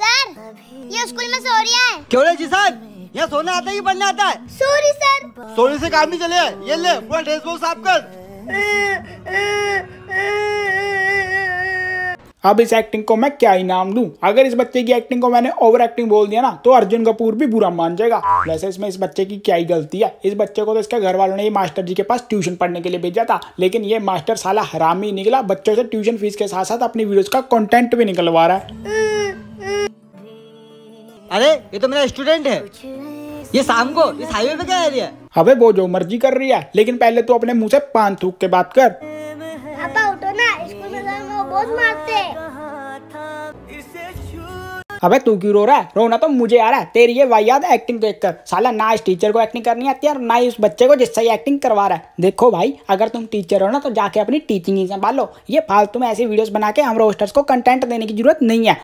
Sir ये school में सो रही है क्यों जी सर ये सोने आता है पढ़ने आता है सॉरी सर सोरी से काम नहीं चले ये ले पूरा ड्रेस बोल साफ कर अब इस एक्टिंग को मैं क्या इनाम दूं? अगर इस बच्चे की एक्टिंग को मैंने ओवर एक्टिंग बोल दिया ना तो अर्जुन कपूर भी बुरा मान जाएगा वैसे इसमें इस बच्चे की क्या ही गलती है इस बच्चे को तो इसके घर वालों ने मास्टर जी के पास ट्यूशन पढ़ने के लिए भेजा था लेकिन ये मास्टर साला हरामी निकला बच्चों से ट्यूशन फीस के साथ साथ अपनी वीडियो का कंटेंट भी निकलवा रहा है अरे ये तो मेरा स्टूडेंट है ये शाम को इस हाईवे पे क्या है अबे वो जो मर्जी कर रही है लेकिन पहले तो अपने मुंह से पान थूक के बात कर पापा उठो ना स्कूल में बहुत मारते अबे तू क्यों रो रहा है रोना तो मुझे आ रहा है तेरी ये वाहियात एक्टिंग देखकर साला ना इस टीचर को एक्टिंग करनी आती है और ना ही उस बच्चे को जिससे एक्टिंग करवा रहा है देखो भाई अगर तुम टीचर हो ना तो जाके अपनी टीचिंग संभालो ये फालतू में ऐसी वीडियोस बना के हम रोस्टर्स को कंटेंट देने की जरूरत नहीं है